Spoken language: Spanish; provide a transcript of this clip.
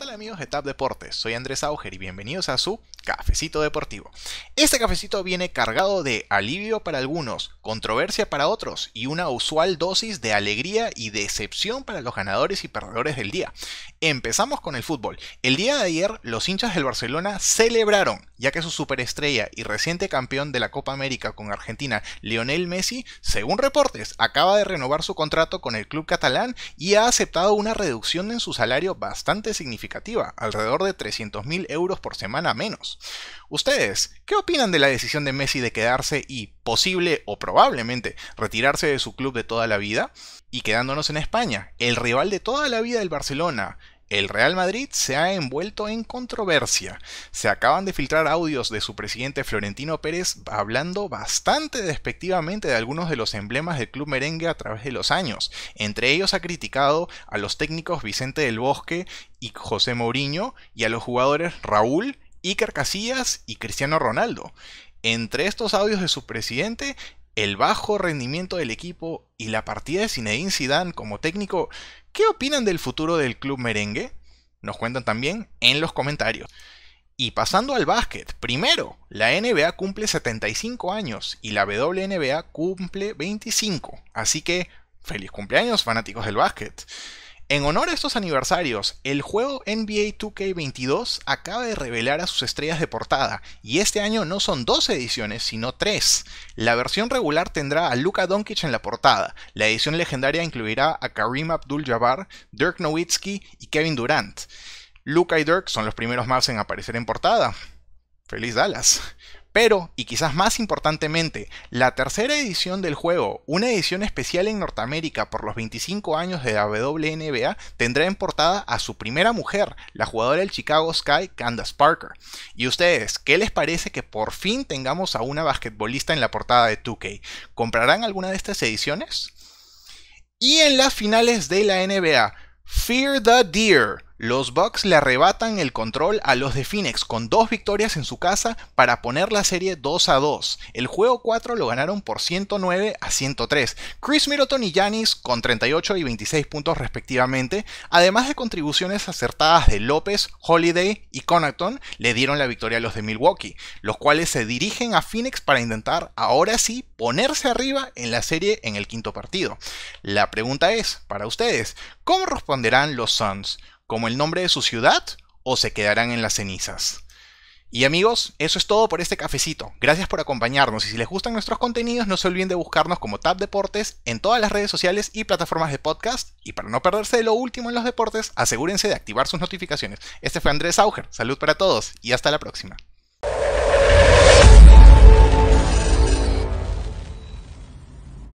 Hola amigos de Tap Deportes? Soy Andrés Auger y bienvenidos a su Cafecito Deportivo. Este cafecito viene cargado de alivio para algunos, controversia para otros y una usual dosis de alegría y decepción para los ganadores y perdedores del día. Empezamos con el fútbol. El día de ayer los hinchas del Barcelona celebraron, ya que su superestrella y reciente campeón de la Copa América con Argentina, Lionel Messi, según reportes, acaba de renovar su contrato con el club catalán y ha aceptado una reducción en su salario bastante significativa alrededor de 300.000 euros por semana menos. Ustedes, ¿qué opinan de la decisión de Messi de quedarse y, posible o probablemente, retirarse de su club de toda la vida? Y quedándonos en España, el rival de toda la vida del Barcelona, el Real Madrid se ha envuelto en controversia. Se acaban de filtrar audios de su presidente Florentino Pérez hablando bastante despectivamente de algunos de los emblemas del club merengue a través de los años. Entre ellos ha criticado a los técnicos Vicente del Bosque y José Mourinho y a los jugadores Raúl, Iker Casillas y Cristiano Ronaldo. Entre estos audios de su presidente el bajo rendimiento del equipo y la partida de Zinedine Zidane como técnico, ¿qué opinan del futuro del club merengue? Nos cuentan también en los comentarios. Y pasando al básquet, primero, la NBA cumple 75 años y la WNBA cumple 25, así que feliz cumpleaños fanáticos del básquet. En honor a estos aniversarios, el juego NBA 2K22 acaba de revelar a sus estrellas de portada, y este año no son dos ediciones, sino tres. La versión regular tendrá a Luka Doncic en la portada, la edición legendaria incluirá a Karim Abdul-Jabbar, Dirk Nowitzki y Kevin Durant. Luka y Dirk son los primeros más en aparecer en portada. ¡Feliz Dallas! Pero, y quizás más importantemente, la tercera edición del juego, una edición especial en Norteamérica por los 25 años de la WNBA, tendrá en portada a su primera mujer, la jugadora del Chicago Sky, Candace Parker. ¿Y ustedes, qué les parece que por fin tengamos a una basquetbolista en la portada de 2K? ¿Comprarán alguna de estas ediciones? Y en las finales de la NBA, Fear the Deer los Bucks le arrebatan el control a los de Phoenix con dos victorias en su casa para poner la serie 2 a 2. El juego 4 lo ganaron por 109 a 103. Chris Middleton y Giannis con 38 y 26 puntos respectivamente, además de contribuciones acertadas de López, Holiday y Connaughton, le dieron la victoria a los de Milwaukee, los cuales se dirigen a Phoenix para intentar ahora sí ponerse arriba en la serie en el quinto partido. La pregunta es, para ustedes, ¿cómo responderán los Suns? como el nombre de su ciudad o se quedarán en las cenizas. Y amigos, eso es todo por este cafecito. Gracias por acompañarnos y si les gustan nuestros contenidos no se olviden de buscarnos como Tab Deportes en todas las redes sociales y plataformas de podcast. Y para no perderse de lo último en los deportes, asegúrense de activar sus notificaciones. Este fue Andrés Auger, salud para todos y hasta la próxima.